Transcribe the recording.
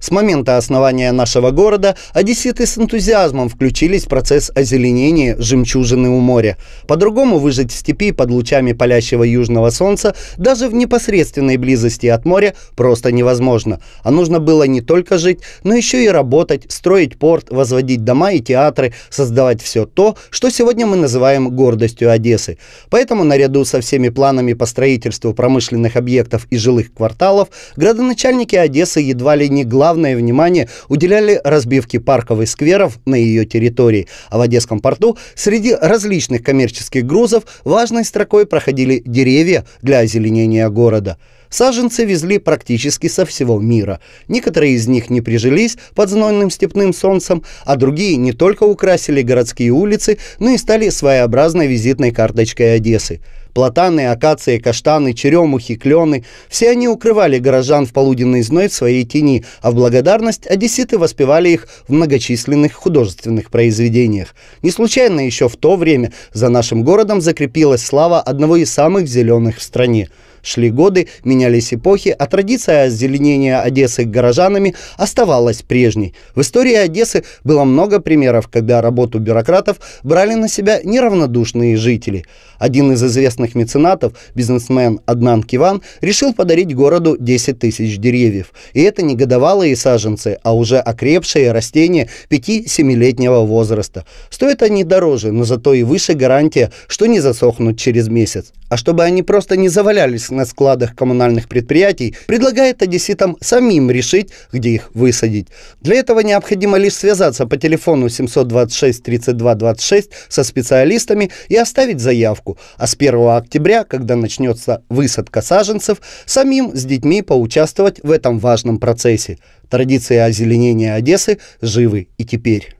С момента основания нашего города одесситы с энтузиазмом включились в процесс озеленения жемчужины у моря. По-другому выжить в степи под лучами палящего южного солнца даже в непосредственной близости от моря просто невозможно. А нужно было не только жить, но еще и работать, строить порт, возводить дома и театры, создавать все то, что сегодня мы называем гордостью Одессы. Поэтому наряду со всеми планами по строительству промышленных объектов и жилых кварталов, градоначальники Одессы едва ли не главные главное внимание уделяли разбивке парковых скверов на ее территории, а в Одесском порту среди различных коммерческих грузов важной строкой проходили деревья для озеленения города. Саженцы везли практически со всего мира. Некоторые из них не прижились под знойным степным солнцем, а другие не только украсили городские улицы, но и стали своеобразной визитной карточкой Одессы. Платаны, акации, каштаны, черемухи, клены – все они укрывали горожан в полуденный зной в своей тени, а в благодарность одесситы воспевали их в многочисленных художественных произведениях. Не случайно еще в то время за нашим городом закрепилась слава одного из самых зеленых в стране – Шли годы, менялись эпохи, а традиция озеленения Одессы горожанами оставалась прежней. В истории Одессы было много примеров, когда работу бюрократов брали на себя неравнодушные жители. Один из известных меценатов, бизнесмен Аднан Киван, решил подарить городу 10 тысяч деревьев. И это не годовалые саженцы, а уже окрепшие растения 5-7-летнего возраста. Стоят они дороже, но зато и выше гарантия, что не засохнут через месяц а чтобы они просто не завалялись на складах коммунальных предприятий, предлагает одесситам самим решить, где их высадить. Для этого необходимо лишь связаться по телефону 726 32 26 со специалистами и оставить заявку, а с 1 октября, когда начнется высадка саженцев, самим с детьми поучаствовать в этом важном процессе. Традиции озеленения Одессы живы и теперь.